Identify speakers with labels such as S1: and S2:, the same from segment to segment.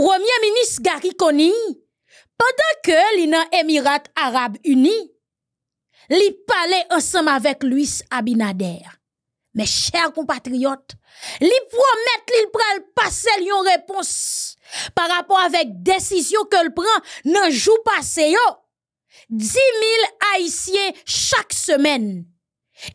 S1: Premier ministre Gary Conny, pendant que l'Ina Emirat arabe Uni, li parlait ensemble avec Luis Abinader. Mes chers compatriotes, li promet li pral passe li réponse par rapport avec décision que le prend nan pas passé yo. 10 000 Haïtiens chaque semaine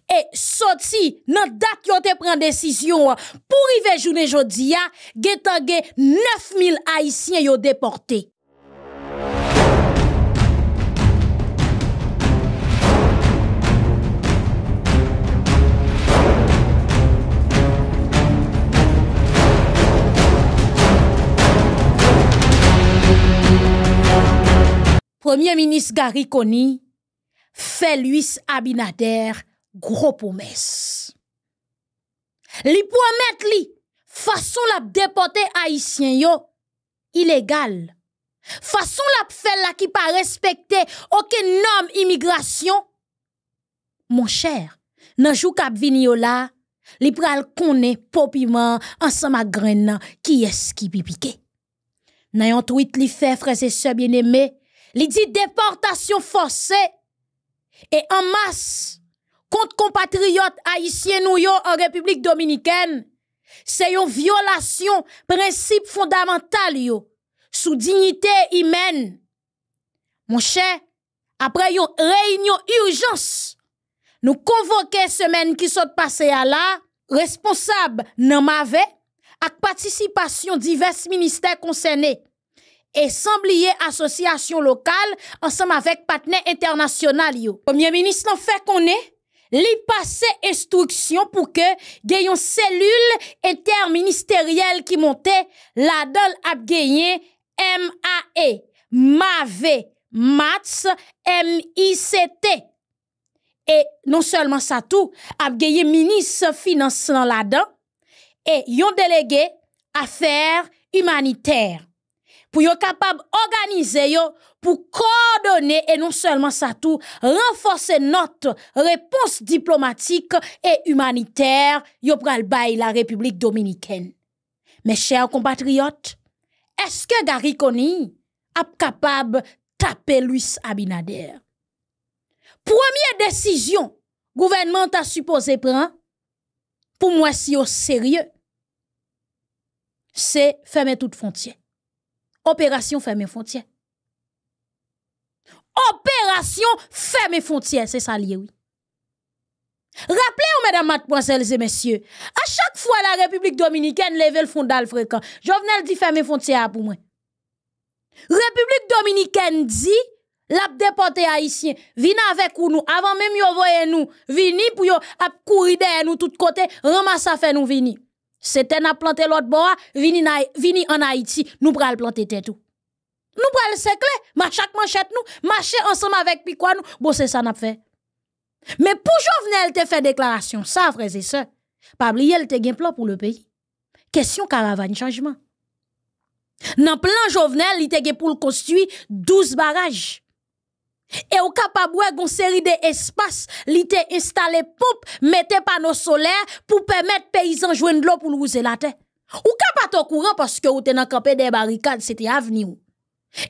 S1: E sot si nan dat yo te pren desisyon pou rive jounen jodi ya, getan gen 9000 haisyen yo deporte. Premier Ministre Gary Connie, Félix Abinader, gros promesse. Li promet li, façon la déporter haïtien yo, illégal. Façon la fè la qui pas respecter aucun norme immigration. Mon cher, nan jou kap vini yo la, li pral koné popiment ensemble graine qui est ce qui pipiqué. Nan yon tweet li fait frères et sœurs bien-aimés, li dit déportation forcée et en masse contre compatriotes haïtiens en République dominicaine, c'est une violation principe fondamental yo, sous dignité humaine. Mon cher, après une réunion urgence, nous convoquons semaine qui sont passée à la responsable nan mave avec participation divers ministères concernés et sembliez association locale ensemble avec partenaires internationaux. Premier ministre fait qu'on est les passe instruction pour que gayon cellule interministérielle qui montait la dol a gagné MAE, MAVE, MATS, MICT. Et non seulement ça tout, a ministre finance là-dedans et yon délégué affaires humanitaires pour yon capable organiser pour coordonner et non seulement ça tout, renforcer notre réponse diplomatique et humanitaire yopral bail la République dominicaine. Mes chers compatriotes, est-ce que Gary Conny a capable taper Luis Abinader? Première décision, gouvernement a supposé prendre, pour moi si au sérieux, c'est fermer toute frontière. Opération fermer frontière opération ferme frontières, c'est ça lié, oui. Rappelez-vous, mesdames, mademoiselles et messieurs, à chaque fois la République dominicaine lève le fondal fréquent, de dit ferme frontières pour moi. République dominicaine dit, la déporté haïtien, vin avec nous, avant même yon voye nous, vini pour yon courir derrière nous tout côté, ramasse faire nous vini. C'était n'a planté l'autre bois, vini, en Haïti, nous pral planter tout. Nous prenons le cercle, marcher avec manchette nous, marcher ensemble avec Piqua nous. Bon, c'est ça n'a fait. Mais pour Jovenel te fait déclaration, ça, frères et sœurs. Pas oublier, te gain plan pour le pays. Question caravane changement. Dans plan Jovenel, il te pour construire 12 barrages. Et au capable une série d'espaces, il te installé poupe mettez panneaux solaires pour permettre paysans jouer de l'eau pour rouser la terre. Ou capable courant parce que ou te dans camper des barricades, c'était avenir.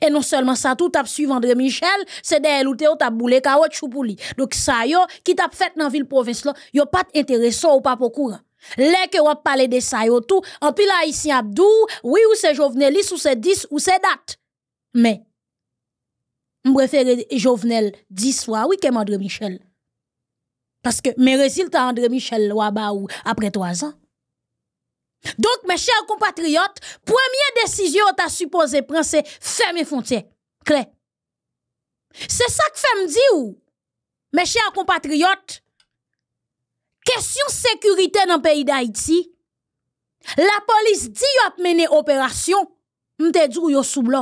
S1: Et non seulement ça, tout à suivre André Michel, c'est des louté ou as boule caoutchouc Donc ça yo, qui t'as fait dans la ville province là, yo pas intéressant ou pas pour courant. Là, qui on parlé de ça yo tout, en plus là, ici, abdou, oui ou se jovenel, ou se 10 ou date. Mais, je préfère jovenel fois oui que André Michel. Parce que mes résultats André Michel après ou après 3 ans donc, mes chers compatriotes, première décision à supposé prendre, c'est fermer frontières. C'est ça que fait me dire, mes chers compatriotes, question sécurité dans le pays d'Haïti, la police dit a mené opération, m'te dit yo sous Le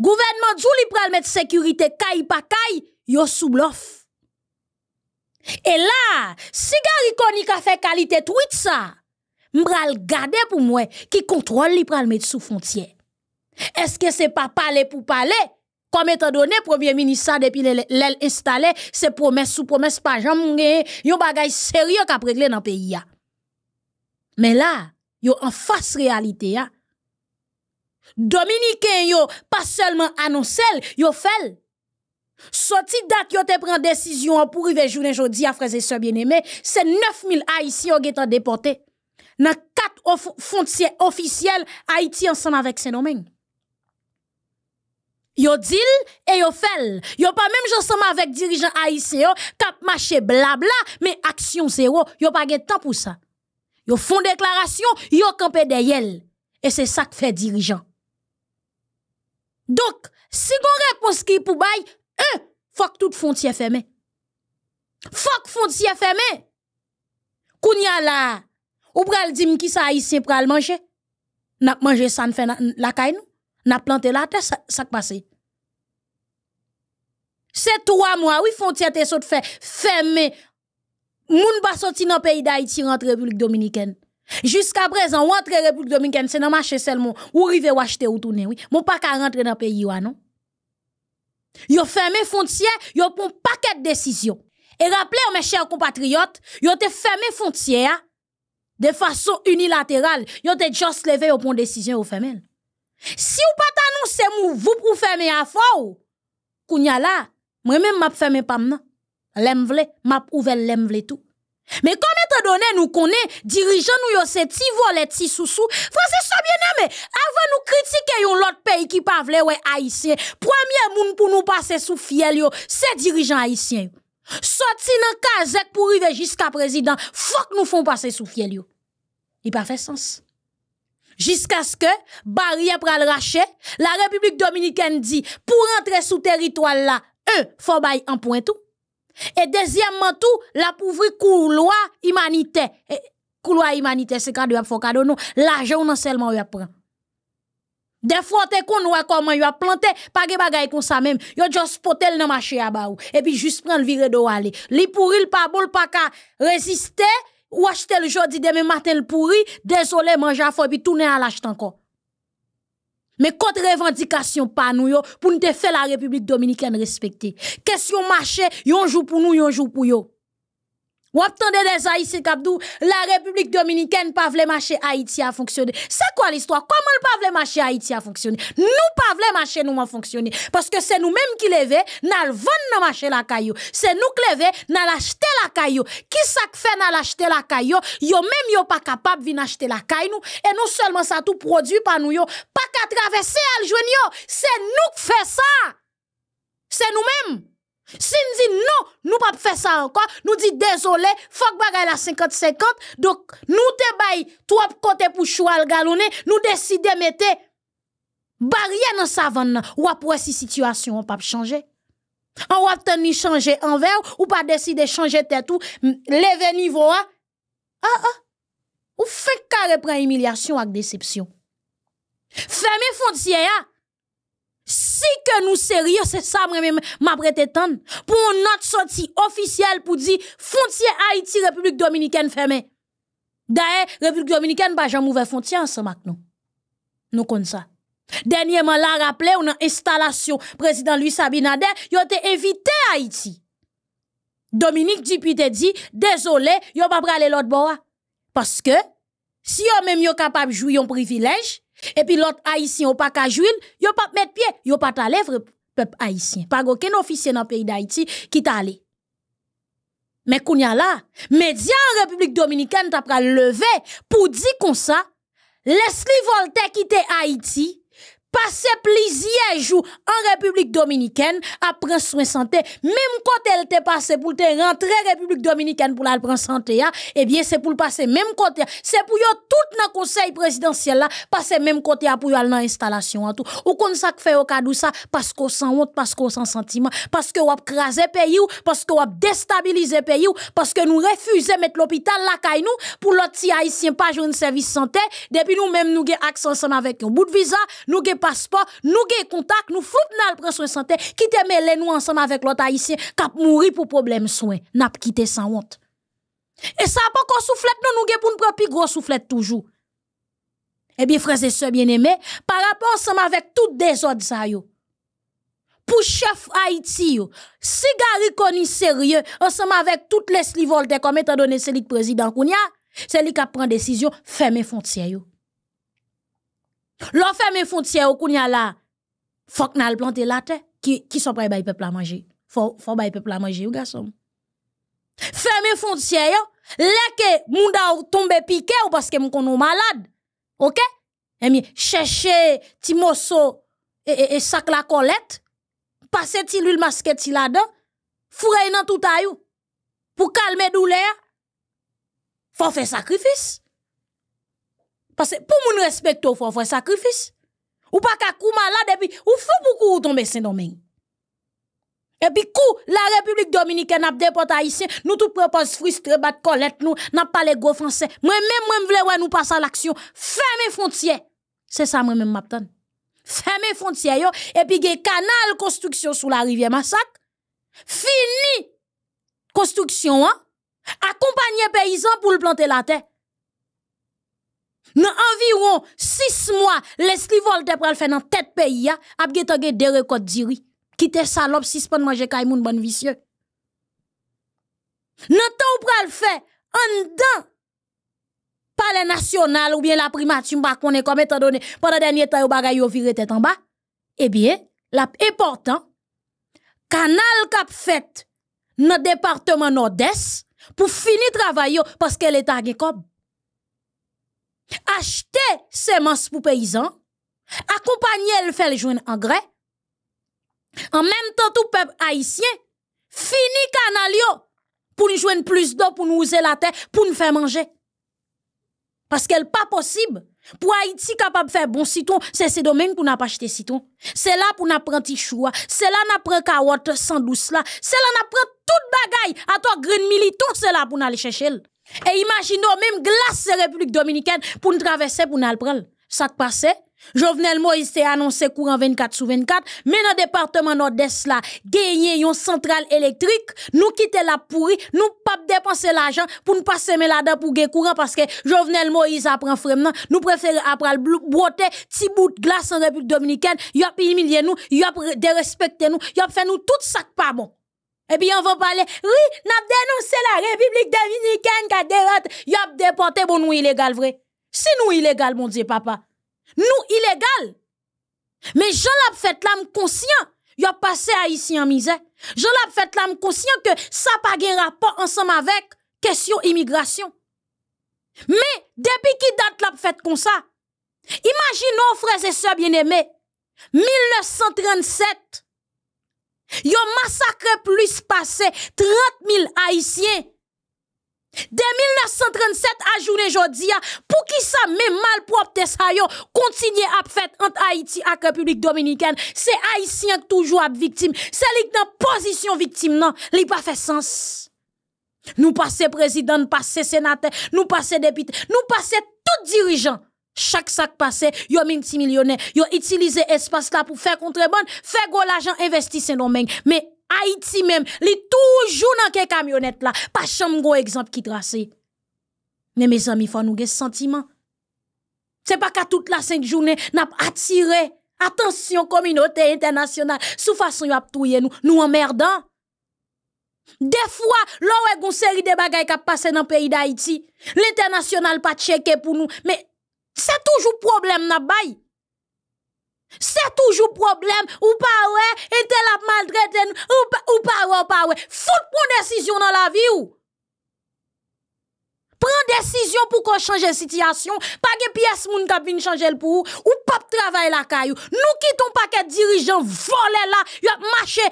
S1: Gouvernement dit li pral mettre sécurité caille pa caille yo sous bluff. Et là, si Gary a fait qualité tweet m'bral garder pour moi qui contrôle les pral mettre sous frontières Est-ce que c'est pas parler pour parler comme étant donné premier ministre depuis installé ses promesses sous promesse pas jamais yon bagay sérieux qu'a régler dans le pays Mais là, yo en face réalité ya. Dominicain yo pas seulement annoncé, yo fait Sorti date yo te prend décision pour arriver journée jodi à frères et sœurs bien-aimés, c'est 9000 haïtiens qui été déportés dans quatre frontières officielles Haïti ensemble avec ces domingue Yo deal et yo fell. Yo pas même ensemble avec dirigeant haïtien cap marché blabla mais action zéro, yo pas de temps pour ça. Yo font déclaration, yo de yel. et c'est ça que fait dirigeant. Donc, si vous ce qui pou bay, un, faut que toute frontière Il Faut que les frontières Kounya la, ou pral dim ki sa haïtien pral manger? N'a manger ça ne fait la caille N'a planté la terre ça ça passé. C'est trois mois, oui, frontière te saute fait fermé. Moun pas sorti dans pays d'Haïti rentre République dominicaine. Jusqu'à présent, ou République dominicaine, c'est dans marché seulement ou rive ou acheter ou tourner, oui. Mon pas ka rentrer dans pays ou non. Yo fermé frontière, yo pon paquet de décision Et rappelez mes chers compatriotes, yo te fermé frontière de façon unilatérale, yo te juste levé au pont décision au femmes. Si ou pas t'annoncer mou vous pour fermer à fort, kounya là, moi même m'a fermé pam non. L'aime vle, m'a ouvert l'aime vle tout. Mais comme étant donné, nous connaît dirigeants nous yon se ti volet, ti sous-sous. Français, so bien aimé, avant nous critiquer yon l'autre pays qui pas vle, ouais, haïtien. Premier moun pour nous passer sous fiel yo, c'est dirigeant haïtien. Sorti dans kazek pour arriver jusqu'à président. Faut que nous font passer sous fiel Il Il pas fait sens. Jusqu'à ce que barrière pral rache, la République dominicaine dit pour entrer sous territoire là, un faut faire en point tout. Et deuxièmement tout, la pauvre couloir humanitaire. Couloir humanitaire, c'est quand de faut cadeau nous, l'argent non seulement y apprend fois t'es qu'on voit comment il a planté, pas ge bagay kon sa même. yo juste potel nan marché à ba Et puis, puis juste viré le viré aller. Li pourri pas pa bol pa ka résisté, ou acheter le jodi demain matin le pourri, désolé, manger, fò, puis tourner à l'acheter encore mais contre revendication pa nou yo, pour nous, te faire la République Dominicaine respecter. Question marché, yon joue pour nous, yon joue pour yo. Wap tande des Haïtiens que la République dominicaine pas vle marché Haïti a fonctionné. C'est quoi l'histoire? Comment le pas vle marché Haïti a fonctionné? Nous pas vle marché nous a Parce que c'est nous-mêmes qui levé, nous le nan marché la caillou. C'est nous qui levé, n'a l'acheté la caillou. Qui ça fait n'a l'acheter la caillou? Yo même yo pas capable vin acheter la caillou Et non seulement ça tout produit par nous yo, pas qu'à traverser al C'est nous qui fait ça. C'est nous-mêmes. Si nous disons non, nous pas faire ça encore, nous disons désolé, fuck bagay la 50-50, donc nous te bail trois côtés pour choix le galonné, nous décidons mettre barrière dans savane ou après si situation pas changer. On va tenir changer envers ou pas décider changer tête ou lever niveau ah ah. Ou fait carré l'humiliation humiliation avec déception. Fermez frontière si que nous sérieux, c'est ça, moi-même, m'apprête pour une autre sortie officielle pour dire frontière Haïti, République Dominicaine fermée. D'ailleurs, République Dominicaine, pas jamais ouvert frontière ensemble avec nous. Nous ça. Dernièrement, là, rappelé, on a installation, président Louis Sabinader, il a été invité à Haïti. Dominique te dit, désolé, il pas pas l'autre bois. Parce que, si yon même yon capable de jouer un privilège, et puis l'autre haïtien ou pas qu'à il yo pas mettre pied, yo pas ta lèvre peuple haïtien. Pas aucun officier dans le pays d'Haïti qui t'a allé. Mais a là, médias en République dominicaine t'a levé pour dire comme ça, Leslie Voltaire quitte Haïti passé plusieurs jours en République dominicaine à prendre soin santé même quand elle était passé pour te rentrer République dominicaine pour la prendre santé hein, eh bien c'est pour le passer même côté c'est pour yo tout dans conseil présidentiel là passer même côté pour y aller dans installation en tout ou comme ça fait au cadeau ça parce qu'on sans honte parce qu'on sans sentiment parce que on le pays ou parce que on déstabiliser pays parce que nous de mettre l'hôpital là pour l'autre haïtien pas jouer service santé depuis nous même nous gain accès ensemble avec un bout de visa nous passeport, nous gain contact, nous foutons nan prend soin santé, qui te nous ensemble avec l'autre haïtien a mourir pour problème soin, n'a quitté sans honte. Et ça pas qu'on soufflette nous nous pour nous prendre plus gros soufflet toujours. Eh bien frères et sœurs bien-aimés, par rapport ensemble avec tout désordre ça yo. Pour chef Haïti yo, si Gary sérieux ensemble avec toutes les Voltaire comme étant donné celui le président Kounia, c'est lui qui prend décision fermer frontières yo. Lò fèmè fòntsè yo koun ya la Fòk nan al plantè la te Ki sop ray bay pepla manje Fò bay pepla manje ou gasom Fèmè fòntsè yo Lè ke moun da ou tombe pike ou paske moun konon malade Ok Emi chè chè ti mòso e, e, e sak la kolèt Pase ti l'il maske ti la den Fò ray nan touta yo Pou kalme douler Fò fè sakrifis Parce que pour mon respect, il faut sacrifice. Ou pas qu'à kou malade, et puis, ou faut beaucoup dans sin domingue Et puis, kou, la République dominicaine a déporté ici. nous tout propose frustré, bat colette, nous, n'a pas les gros français. Moi-même, moi, je voulais nous passer à l'action. Fermez frontières. C'est ça, moi-même, m'attends. Ferme frontières, yo. Et puis, il canal construction sous la rivière Massac. Fini construction, hein. Accompagner paysans pour le planter la terre. Dans environ 6 mois. les li volte pral fait dans tête pays, ya, ap ge toge de rekod diri. Kite salop, sispan manje kay moun bon visye. Nan ou pral fait, en dan, palais national ou bien la primature, par bah, qu'on est comme étant donné, pendant dernier temps, bagay yo viré tête en bas, eh bien, la important, canal cap fait, notre département nord-est, pour finir travail parce que l'État a acheter semences pour paysans, accompagner le faire jouer en grès. En même temps, tout peuple haïtien, fini canal pour nous jouer plus d'eau, pour nous user la terre, pour nous faire manger. Parce qu'elle pas possible. Pour Haïti capable de faire bon citron, c'est ce domaine pour n'a pas acheté citron. C'est là pour nous prendre des choua. C'est là pour sans douce là. C'est là tout toute bagaille. À toi, green militant. c'est là pour aller chercher. Et imaginons même glace République dominicaine pour nous traverser pour nous prendre. Ça qui passe, hein? Jovenel Moïse a annoncé courant 24 sur 24, mais dans le département nord-est là, gagné une centrale électrique, nous quittons la pourrie, nous pas dépenser l'argent pour nous passer mes là-dedans pour gagner courant parce que Jovenel Moïse apprend vraiment, nous préférons apprendre un petit bout de glace en République dominicaine, Il a humilié nous, il a dérespecté nous, il a fait nous tout ça pas bon. Et eh bien, on va parler, oui, n'a dénoncé la République dominicaine qui a déporté bon nous illégal vrai. Si nous illégal mon Dieu papa. Nous illégal. Mais j'en l'a fait l'âme conscient, y a passé ici en misère. J'en l'a fait l'âme conscient que ça pas gain rapport ensemble avec question immigration. Mais depuis qui date l'a fait comme ça Imaginons frères et sœurs bien-aimés, 1937 Yo massacre plus passé 30 000 Haïtiens. De 1937 à journée pour qui ça même mal propre ça yo continue à faire entre Haïti et République Dominicaine c'est haïtien toujours C'est victime c'est lui dans position victime non li pas fait sens nous passons président nous passons sénateur nous passons député nous passons tout dirigeant chaque sac passé, yo millionnaire, yo utilisé espace là pour faire contrebande, faire go l'argent investissez dans mains Mais Haïti même, li toujours dans ces camionnettes là, pas chambre gros exemple qui tracé. Mais mes amis, faut nous ge sentiment. C'est pas qu'à toute la cinq journée n'a attiré attention communauté internationale sous façon yo touye nous, nous emmerdant. Des fois, l'on une série de bagailles qui passent dans le pays d'Haïti, l'international pas checké pour nous, mais Se toujou problem na bay. Se toujou problem ou pa we, ente la mal dreten ou pa we, ou pa we. Fout proun desisyon nan la vi ou. Proun desisyon pou kon chanje sityasyon, page piyes moun kabine chanjel pou ou, ou pap travay la kay ou. Nou kiton paket dirijan, vole la, yop mache,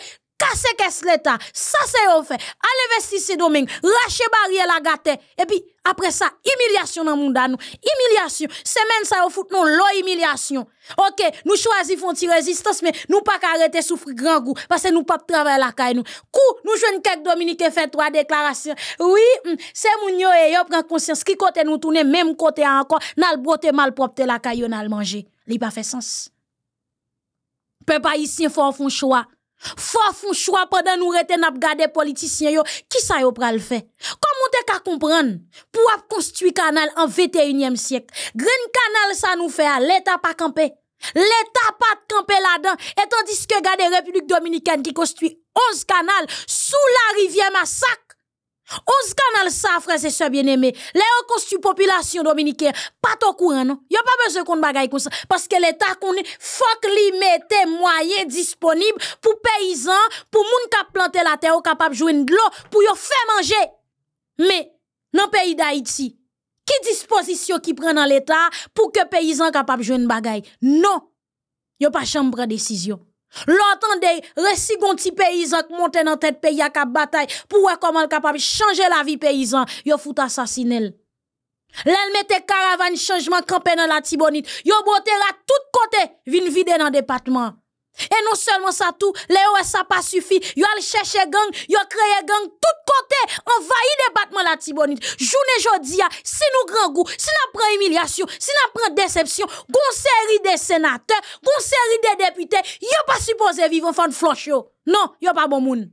S1: c'est qu'est l'état ça c'est au fait allez investir ce domaine lâcher barrière la gâte. et puis après ça humiliation dans monde nous humiliation même ça au fout non l'humiliation OK nous choisi font résistance mais nous pas arrêter souffrir grand goût parce que nous pas travailler la caille nous cou nous jeune quelques dominique fait trois déclarations oui hum, c'est mon yo et yo prend conscience qui côté nous tourner même côté encore n'al broter mal propre la caille on a manger il pas fait sens peuple haïtien faut faire choix faire un choix pendant nous rester nap regarder politiciens. yo, ki ça yo pral faire. Comment te ka comprendre pour construire canal en 21e siècle canal canal ça nous fait, l'État pas camper. L'état pas pas camper là-dedans et tandis que la république dominicaine Qui construit 11 canals Sous la rivière massacre. 11 canal ça, frères et sœurs bien-aimés. Les la population dominicaine, pas tout courant, non. Y a pas besoin qu'on bagaille comme ça. Parce que l'État qu'on faut li mette moyens disponibles pour paysans, pour moun qui planté la terre, capable de jouer de l'eau, pour yon faire manger. Mais, dans le pays d'Haïti, qui disposition qui prend dans l'État pour que paysans capable de jouer une bagaille? Non. a pas chambre de décision. L'entendez, récit gonti petit paysan qui monte dans tête pays à cap bataille pour voir comment capable changer la vie paysan, yo fout assassiner. L'elle mettait caravane changement campé dans la Tibonite, yo boté à tout côté, vin vider dans département. Et non seulement ça tout, les ça pas suffit. Yo al cherche gang, yo créé gang tout côté, envahi département la Tibonite. Journée jodia, si nous grand goût, si nous prend humiliation, si nous prenons déception, gon série de sénateurs, gon série de députés, yo pas supposé vivre en fond de yo. Non, yo pas bon moun.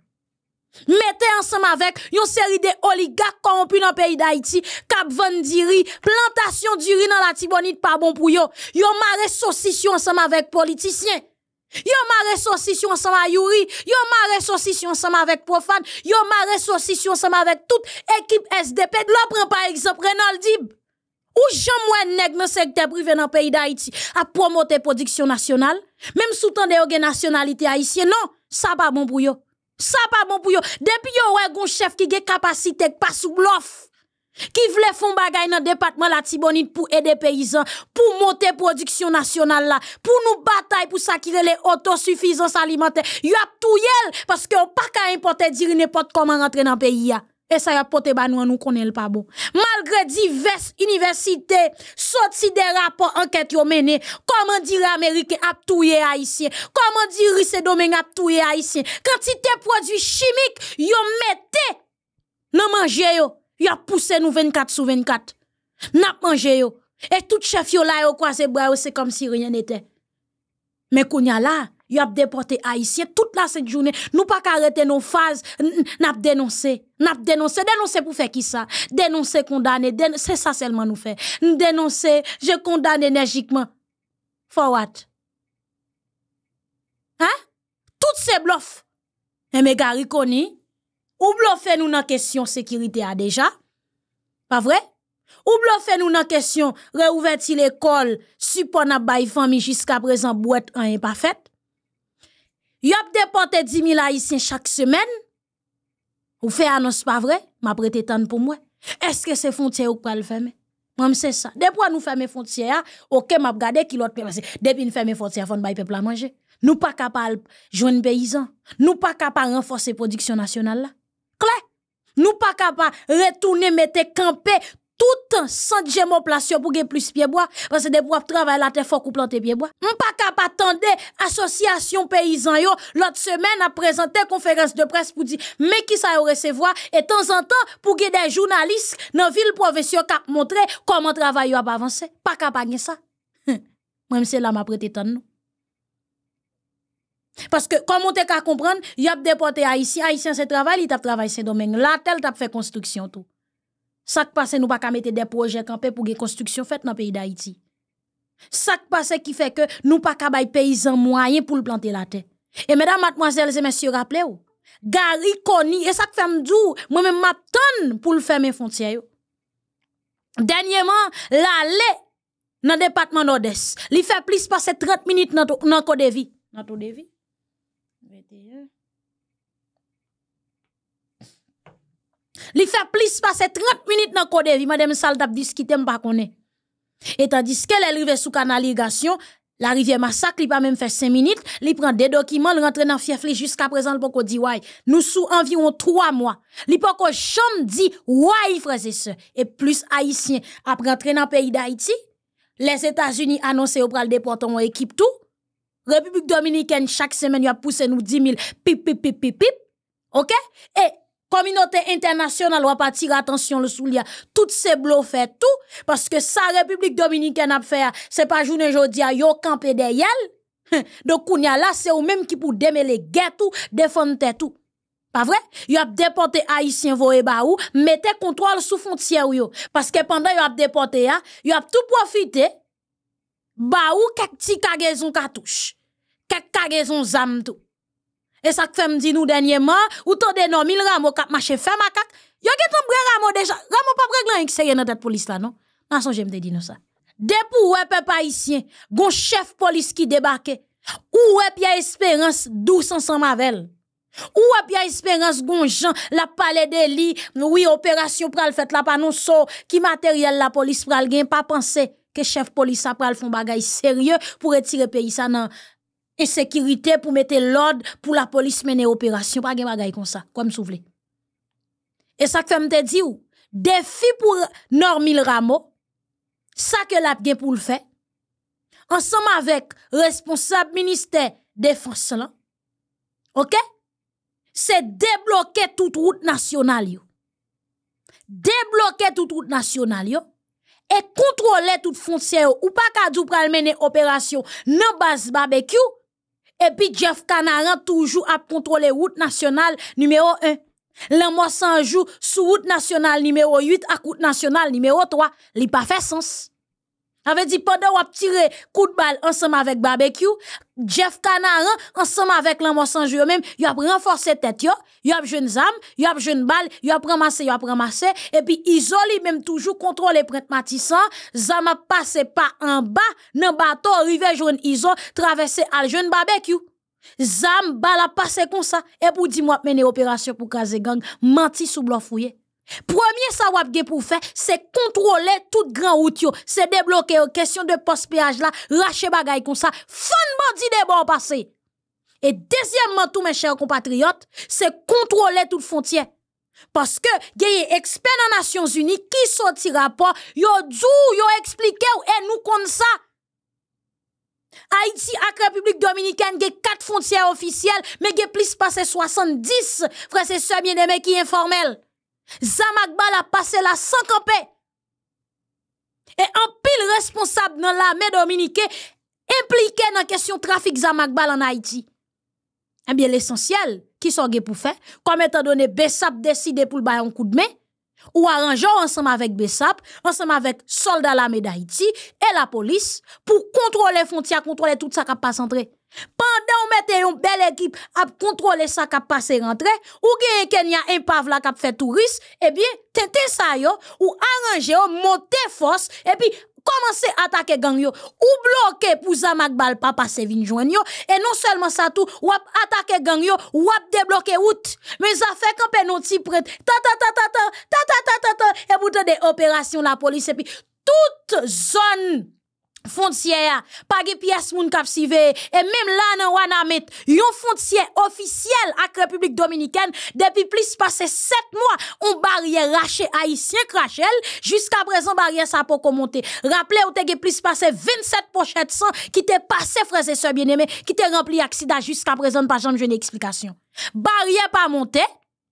S1: Mettez ensemble avec une série de oligarques corrompus dans le pays d'Haïti, cap vendiri, plantation du riz dans la Tibonite pas bon pour yo. Yo maré saucisson ensemble avec politiciens. Yo ma saucisson ensemble avec Yuri, yo ma saucisson ensemble avec Profane, yo mare saucisson ensemble avec toute équipe SDP. Je là, prend par exemple Renald Dib. Ou jamais nèg dans secteur privé dans pays d'Haïti à promouvoir production nationale, même sous tande yo nationalité haïtienne. Non, ça pas bon pour yo. Ça pas bon pour yo. Depuis yo wè gon chef qui gè capacité pas sous bluff. Qui voulait faire bagay dans le département la Tibonite pour aider les paysans, pour monter la production nationale pour nous battre pour s'acquérir les autosuffisance alimentaire. Y a tout yel parce que yon pas qu'à importer dire n'importe comment rentrer dans le pays Et ça y a porté ba nous nous connaît pas bon. Malgré diverses universités sorti des rapports enquêtes yon mené, comment dire américain a fait haïtien, comment dire riche domaine a touyer haïtien. Quantité produits chimiques yon mette, dans manger yo ils poussé poussé nous 24 sur 24. n'a pas mangé Et tout chef yo la yo kwa se c'est yo si rien n'était. Mais konya la, y Nous déporté Haitien toute la cette journée, nous pas karete nos phases, n'a dénoncé, n'a dénoncé. Dénoncer pour faire qui ça? Dénoncer, condamner. C'est ça seulement nous nou nous Dénoncer, je condamne énergiquement. For what? Toutes hein? Tout se mes gars, me gari ou bluffer nous dans question sécurité a ah, déjà? Pas vrai? Ou fait nous dans question, réouvert-il l'école, support n'a famille jusqu'à présent, boîte en est pas faite? Yop déporté 10 000 haïtiens chaque semaine? Ou fait annonce pas vrai? M'a prêté tant pour moi. Est-ce que c'est frontière ou pas le fermer? Moi, c'est ça. Depuis nous fermer frontière, ok, m'a regardé qui l'autre peut que depuis nous fermer frontière, ne bail peuple la manger. Nous pas capable joindre paysan. Nous pas capable renforcer production nationale Nou pa kapa retounen mette kampe toutan san dijemon plasyon pou gen plus piyeboa, panse de pou ap travay la te fok ou plante piyeboa. Nou pa kapa tande asosyasyon peyizan yo, lot semen ap prezante konferans de pres pou di meki sa yo resevwa, et tan zan tan pou gen den jounalist nan vil povesyon ka montre koman travay yo ap avanse. Pa kapa gen sa, mwen se la ma prete tan nou. Parce que, comme on te ka comprendre, yop déporté haïtiens haïtien se travail, il t'a travail se domaine. La tel fait construction tout. Ça qui passe, nous pas mettre des projets campés pour des constructions faites dans le pays d'Haïti. Ça qui passe qui fait que nous pas qu'à des paysans moyens pour planter la terre. Et mesdames, mademoiselles et messieurs, rappelez-vous, Gary Koni, et ça qui fait mou moi-même m'attends pour le faire mes frontières. Dernièrement, l'allée dans le département nord-est, il fait plus passer 30 minutes dans le code de vie. Dans 21. Li fait plus passer 30 minutes dans le code madame Saldap dit qui pas Et tandis qu'elle est arrivée sous canalisation, la rivière massacre, il pas même fait 5 minutes, il prend des documents, il rentre dans fief jusqu'à présent le poko dit ouais, nous sous environ 3 mois. Li poko dire dit ouais frères et sœurs et plus haïtien après rentrer dans le pays d'Haïti, les États-Unis annoncent au des déporter une équipe tout République Dominicaine, chaque semaine, il a poussé nous 10 000 pip, pip, pip, pip, pip. OK? Et communauté internationale va pas tirer attention le soulier toutes ces blots fait tout parce que sa république dominicaine a fait c'est pas journée jour a yo camper derrière donc kounya là c'est eux même qui pour démêler guerre tout défendre tout pas vrai y a déporté haïtien voye baou mettez contrôle sous frontière yo parce que pendant yo a déporté a hein, yo a tout profité baou kak ti cartouche kek kage son zam tout. Et ça fait me dit nous dernièrement, ou t'en nom, il ramo kap marché fait akak Yo get ton ramo déjà. Ramo pa bre glan qui sérieux dans tête police la, non. Nan son j'aime te dire ça. Depuis ouais pa haïtien, gon chef police qui débarqué. Ou est pia Espérance douce ensemble avec Ou a Pierre Espérance gon Jean la palais de li, oui opération pral fait la pa nou so qui matériel la police pral gen pas penser que chef police a pral font bagay sérieux pour retirer pays ça nan et sécurité pour mettre l'ordre pour la police mener opération. Pas de bagaille comme ça, comme voulez. Et ça que me dit ou, défi pour Normil Rameau, ça que l'a bien pour le faire, ensemble avec responsable ministère défense là, ok? C'est débloquer toute route nationale Débloquer toute route nationale et contrôler toute frontière ou pas qu'à du mener opération nan base barbecue et puis Jeff Kanaran toujours à contrôler route nationale numéro 1. Lan sans sous sous route nationale numéro 8 à route nationale numéro 3. n'a pas fait sens. Ça dit dire, pendant qu'on a tiré coup de balle ensemble avec barbecue, Jeff Canaran, ensemble avec l'amour sans même, il a renforcé tête, il a joué une âme, il a joué une balle, il a ramassé, il a ramassé, et puis isolé même toujours contrôlé Print Matissan, Zam a passé pas en bas, dans bateau, arrivé jeune iso, traversé à jeune barbecue. Zam, balle a passé comme ça, et pour dire, moi, mener opération pour caser gang, menti sous bloc fouillé. Premier sa wap ge pou fe, se kontrole tout gran out yo, se debloke yo, euh, kesyon de pospeyaj la, rache bagay kon sa, fonman di debo an pase. E dezyenman tou men chèr compatriot, se kontrole tout fontyen. Paske ge ye eksper nan Nasyons Uni, ki sotira pa, yo djou, yo eksplike yo, en nou kon sa. Haiti ak Republik Dominikane ge kat fontyen ofisyel, me ge plis pase 70, fre se sobyen de me ki informel. Zama Akbal a pase la sankanpe E an pil responsab nan la me Dominike implike nan kesyon trafik Zama Akbal an Haiti Ebyen eh l'esensyel ki son ge pou fe Kom etan donen Besap deside pou l bayan kou d'me Ou aranjou ansam avek Besap, ansam avek solda la me d'Haiti E la polis pou kontrole fontya, kontrole tout sa kap pasantre Pendant ou mette yon belle équipe à contrôler ça kap passe rentrer ou un Kenya qui la kap fait touris, eh bien tente ça yo, ou arrangez yo, monte et puis à attaquer gang yo, ou bloke Pouza zamak bal pa passe vinjwen yo, Et non seulement ça tout ou attaquer gang yo, wap débloquer out, mais ça fait non ti pret, ta ta ta ta ta, ta ta ta ta ta, e boute de la police, toute zone, Foncière, pas de pièces moun kap et même là, nan mis yon foncière officielle avec République Dominicaine, depuis plus passé sept mois, on barrière raché haïtien crachel, jusqu'à présent, barrière ça pas monter Rappelez, ou te plus passé 27 pochettes sang qui te passé, frères et sœurs bien-aimés, qui te rempli accident jusqu'à présent, pas jamais une explication. Barrière pas monter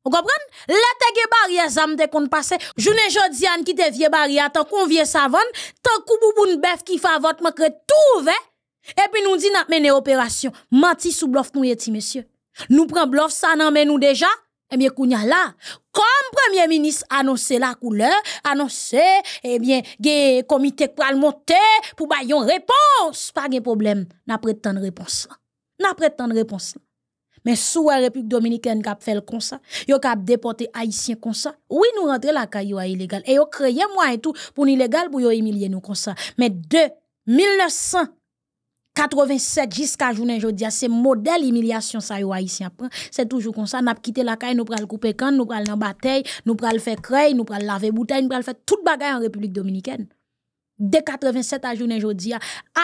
S1: vous comprenez? La tege barrière zam te kon passe. Journée jodi an qui te vie barrière tant qu'on vie savon, tant kou bouboun bœuf qui fa votre que tout ouvert. Et puis nous dit n'a mené opération. Menti sous bluff nous yeti monsieur. Nous prenons bluff ça nan men nous déjà. Eh bien, kounya là, comme premier ministre annonce la couleur, annonce, eh bien, ge comité pour monter, pour Bayon une réponse. Pas de problème. N'a prétend réponse là. réponse mais sous la République dominicaine qui a fait comme ça, ont a déporté Haïtiens comme ça. Oui, nous rentrons la caillou illégal. Et vous créez moi et tout pour illégal pour humilier nous comme ça. Mais de 1987 jusqu'à journée aujourd'hui, c'est modèle humiliation ça haïtien C'est toujours comme ça. Nous avons quitté la caillou, nous prenons le couper quand, nous prenons la bataille, nous prenons le faire nous prenons laver bouteille, nous prenons faire tout bagaille en République dominicaine de 87 à journée aujourd'hui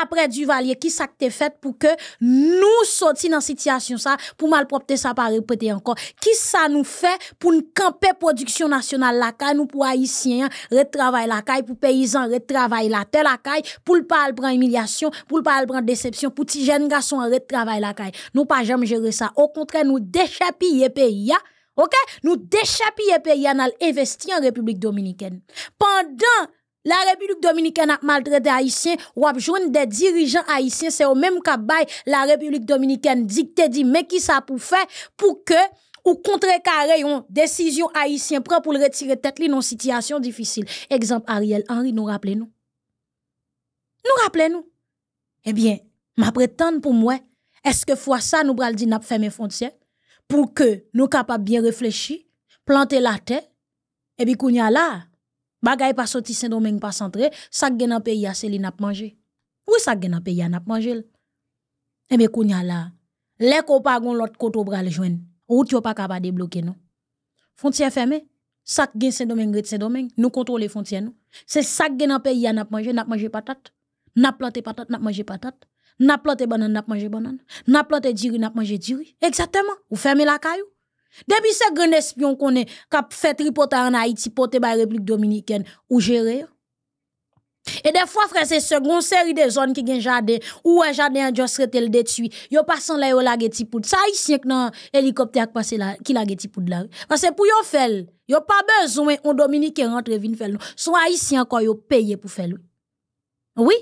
S1: après Duvalier qui ça que fait pour que nous sortions dans situation ça pour malpropter ça pas répéter encore qui ça nous fait pour nous camper production nationale la caille nous pour haïtiens retravailler la caille pour paysans retravailler la terre la caille pour le pas prendre humiliation pour le pas prendre déception pour petit jeune garçon retravailler la caille nous pas jamais gérer ça au contraire nous déchapiller pays OK nous déchapiller pays à investir en République dominicaine pendant la République dominicaine a maltraité Haïtien, ou a des dirigeants haïtiens, c'est au même cas la République dominicaine dicté dit, mais qui ça pour faire pour que ou contrecarrer une décision haïtienne prend pour le retirer tête dans une situation difficile. Exemple Ariel Henry, nous rappelez-nous. Nous rappelez-nous. Eh bien, ma prétends pour moi, est-ce que fois ça nous bral dit n'a frontières pour que nous capables bien réfléchir, planter la tête, et puis qu'on y là Bagay pas sorti Saint-Domingue pas centré sak gen an pays a se li nap manje. Ou sak gen an pays a nap manje l? ben kounya là le ko pa gon lot koto bral joindre ou yo pa kaba débloquer nou. frontière ferme, sak gen Saint-Domingue ret Saint-Domingue, nou kontrole C'est nou. Se sak gen an pays a nap manje, n'a manje patate n'a planté patate n'a manje patate n'a planté banane n'a manje banane n'a planté diri, n'a manje diri. Exactement, ou ferme la kayou. Depuis ce grand espion qu'on est, qui fait tripoter en Haïti, porté par la République dominicaine, ou gérer. Et des fois, frère, c'est grand série de zones qui ont jardin, ou un jardin a juste rete le détruit. Yo passant là, yo la geti poud. Ça, ici, un hélicoptère qui passe là, qui la geti poud Parce que pour yo faire, yo pas besoin, on Dominicain rentre vin faire. Soit ici encore, yo payé pour faire. Oui?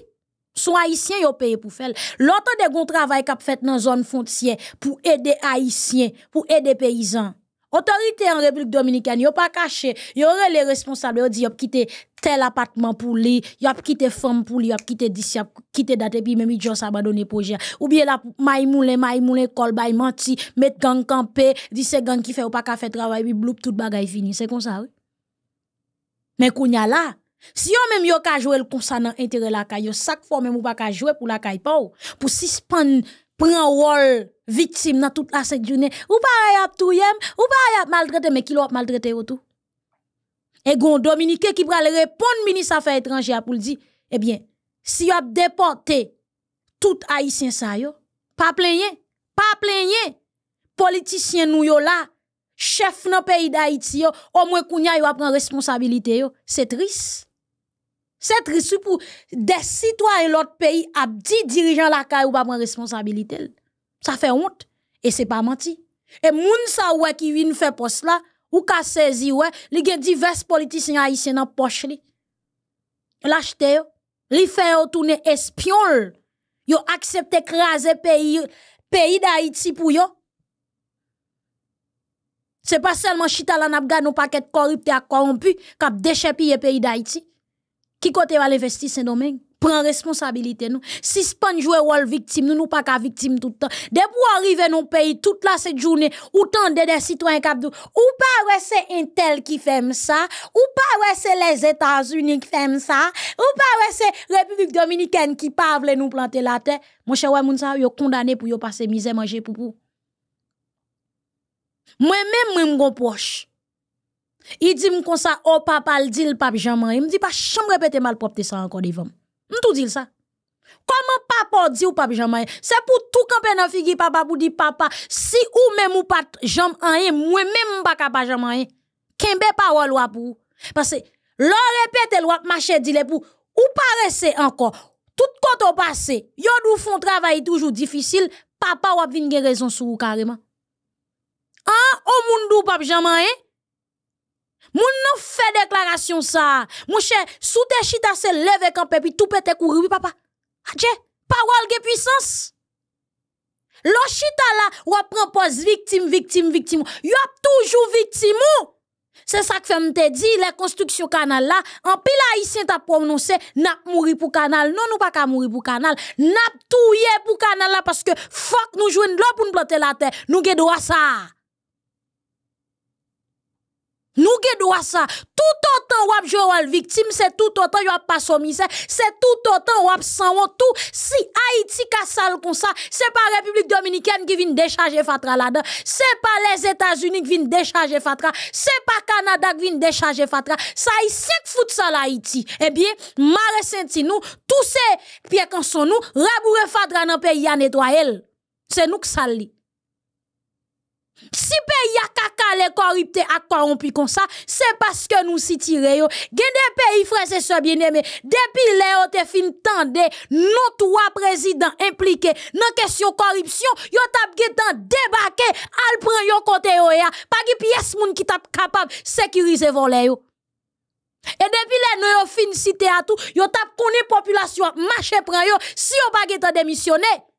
S1: haïtiens, haïtien ont paye pour faire. L'autre de gon travail k'ap fait dans zone foncière pour aider haïtiens, pour aider paysans. Autorité en République dominicaine, yo pas caché, yo les responsables, yo dit yo quitté tel appartement pour lui, yo quitté femme pour lui, yo quitté d'ici, quitté date puis même abandonné projet. Ou bien la maïmoulin, maïmoulin kol, bay menti, met gang campé, dit c'est gang qui fait ou pas ka fait travail puis bloup tout bagay fini, c'est comme ça oui. Mais kounya là, si yon même yon ka joué le concernant intérêt la caille, chaque fois même ou pas ka joué pour la caille pau, pour suspendre un rôle victime dans toute la cette journée, ou pas a tout yem, ou pas y a maltraiter. mais qui l'a maltraité tout. Et gon Dominique qui pral répondre ministre affaires étrangères pour dire eh bien, si yon a déporté tout haïtien ça yo, pas plein, pas plein. Politicien nous yo là chef dans pays d'Haïti au moins kounya yo prend responsabilité c'est triste c'est triste pour des citoyens de l'autre pays a dit dirigeant la caille ou pas responsabilité. Ça fait honte. Et c'est pas menti. Et les gens qui ont fait pour cela, ou ka saisi ont li gen divers politiciens haïtiens dans poche li. L'achete yo. Li fait yo tourne espion. Yo accepte écraser pays, pays d'Haïti pour yo. C'est pas seulement chita la nabga nos paquet corrompus à corrompu, kap les pays d'Haïti. Qui côté va investir Saint-Domingue? Prends responsabilité nous. Si span jouer rôle victime, nous nous pas qu'à victime tout le temps. Depuis arriver dans pays toute la cette journée, ou tant des citoyens cap ou pas ouais c'est un tel qui fait ça, ou pas ouais c'est les États-Unis qui fait ça, ou pas ouais c'est République dominicaine qui parle nous planter la terre. Mon cher ouais moun ça yo condamné pour yo passer misère manger pour vous. Moi même moi m'gon proche. I di m kon sa, o oh, papa l di l pap jamanye. M di pa, chanm repete mal popte sa anko divan. M tou dil sa. Koman papa ou di ou pap jamanye? Se pou tou kampen an figi papa pou di papa, si ou men mou pat jamanye, mwen men mou baka pa jamanye, kenbe pa wò l wap ou. Pase, lò repete l wap machè dile pou, ou pa rese anko, tout kote ou pase, yon nou fon travay toujou difisil, papa wap vin gen rezon sou ou kareman. An, o moun dou pap jamanye, Moun non fait déclaration ça, mon cher. Sous tes chita se lève un pi tout pète être couru, papa. Adje, Parole puissance. puissance Lo chita la, prend pose victime, victime, victime Yo ap toujou toujours ou. C'est ça que je te di, la construction kanal la, an pi la ta prononse, n'a mouri pour canal. non nou pa ka mouri pou kanal, nap touye pou kanal parce que nous nou de l'eau pour nous planter la terre, nous ge droit ça !» Nous ge droit ça, tout autant wap wal victime c'est tout autant yo pas soumis, c'est tout autant nous tout. si Haïti ka ça, ça, pas pas République République qui qui vient fatra la dedans c'est pas les états unis qui vin décharger fatra, C'est pas Canada qui vient décharger fatra, sa yi sek fout sa la Haiti. la eh ma nous, nou, ces pie sont nou, raboure fatra nan peyi nous c'est si pays a caca les corrupté à corrompu comme ça, c'est parce que nous si tiré yo. Gen des pays frères et sœurs bien-aimés, depuis les on te fin nos trois présidents impliqués dans question corruption, yo t'a gitan débarqué al prend yo côté yo ya, pas qui pièce moun qui capables capable sécuriser voler yo. Et depuis là nous yo fin cité à tout, yo t'a connu population marché prend yo si yo pas gitan démissionner.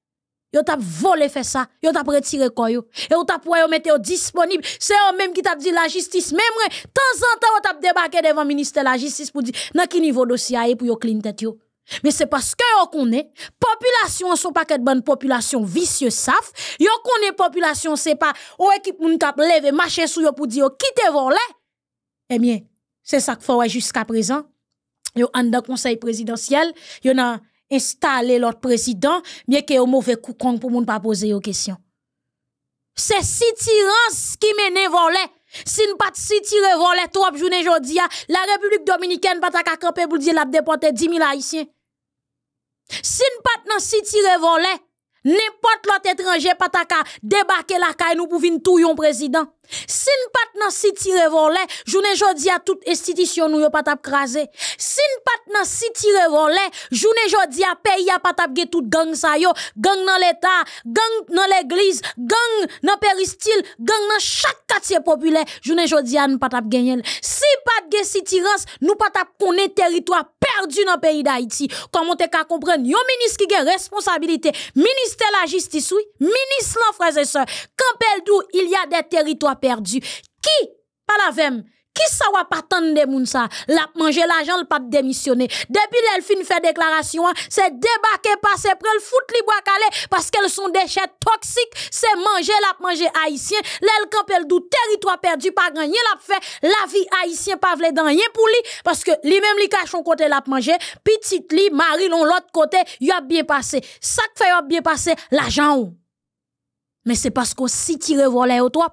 S1: Yo tap volé fait ça, yo tap retiré quoi yo. Et t'a pour yo mettre disponible. C'est eux même qui tap dit la justice même temps en temps on tap débarqué devant ministère la justice pour dire dans quel niveau dossier pour yo clean tête yo. Mais c'est parce que yo connaît population son paquet de bonne population vicieux saf, yo connaît population c'est pas ou équipe moun t'a levé marcher sous yo pour dire quitte volé. Eh bien, c'est ça qu'il faut jusqu'à présent. Yo en dans conseil présidentiel, yo nan installer l'autre président, y que au mauvais coup pour ne pas poser aux questions. C'est si qui mène volet. Si nous pas si tirer volet trois journée ah, la République dominicaine pas ta camper pour dire la déporter 10 000 haïtiens. Si nous pas nan si tirer volet, n'importe l'autre étranger pas ta débarquer la caille nous pour venir tout président. Si nous pas dans City Revolet, journée jodi à toute institution nous pas tap craser. Si nous pas dans City Revolet, journée jodi à pays a pas tap toute gang sa yo, gang dans l'état, gang dans l'église, gang dans péristyle, gang dans chaque quartier populaire, journée jodi à nous pas tap gagner. Si pas de City Rance, nous pas tap connaît territoire perdu dans pays d'Haïti. Comment t'es qu'à comprendre yon ministre qui a responsabilité, ministère la justice oui, ministre frère et sœurs, Campbell il y a des territoires perdu. Qui pas la vem? Qui ça va pas de moun ça? La manger l'argent, le pape démissionner. Depuis elle fin fait déclaration, hein, c'est débarquer passer prendre le foot bois calé parce qu'elles sont déchets toxiques, c'est manger la manger haïtien, campé campel dou territoire perdu pas gagner la fait la vie haïtien pas vle dans pour lui parce que lui même li cachon côté la manger, petite li mari l'on l'autre côté, y a bien passé. Ça fait bien passé l'argent. Mais c'est parce que si tire volet au toi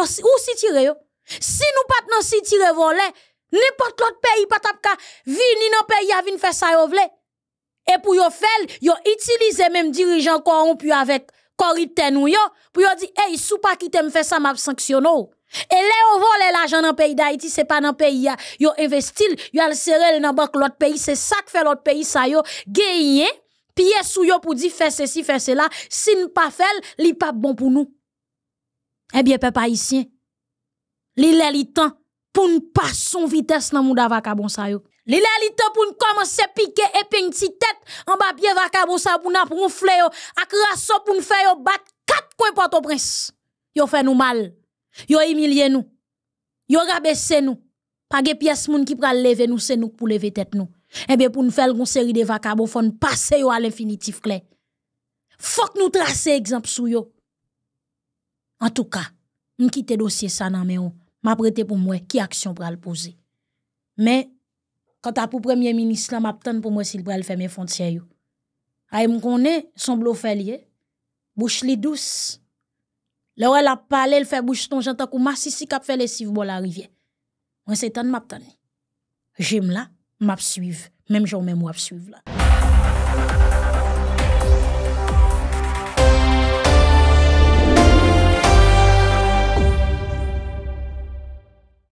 S1: ou si tire yo? Si nous pas dans si tire voler n'importe l'autre pays pas tapka ka vini nan pays a vini faire ça yo vle. Et pour yo faire, yo utiliser même dirigeant corrompu avec corrupteur nou yo pour yo dire hey, sou pas qui me faire ça m'a sanctionner. Et les yo volé l'argent dans pays d'Haïti, c'est pas dans pays pays. Yo investi, yo al serré dans banque l'autre pays, c'est ça que fait l'autre pays ça yo gagner pièce sou yo pour dire Fais ceci, fais cela, si ne pas faire, li pas bon pour nous. Eh bien, papa haïtien, li est li pour pou passer son vitesse dans le monde de sa yo. Li est li pour pou et à piquer et bas de la tête en nous faire sa pou pour pou n yo ak raso pou n faire yo quatre coins kwen pato prince. Yo Nous nous mal, yo nous. nous. yo nous. nous Page pièce moun ki pral lever nous, c'est nous pour lever tête nous. Eh bien, pour nous faire une série de nous passer yo à l'infinitif clair. Faut que nous tracer exemple sur yo. En tout cas, je quitte dossier ça dans mes m'a prêté pour moi qui action pour le poser. Mais quand à pour premier ministre là m'attend pour moi s'il pral faire mes frontières yo. Ay me connaît son blofelier, bouche li douce. Là elle a parlé, elle fait bouche ton j'entends kou massissi k'ap fait les cives bon la rivière. Moi c'est tant m'attend. J'aime là, m'ap suivre, même j'en même m'ap suivre là.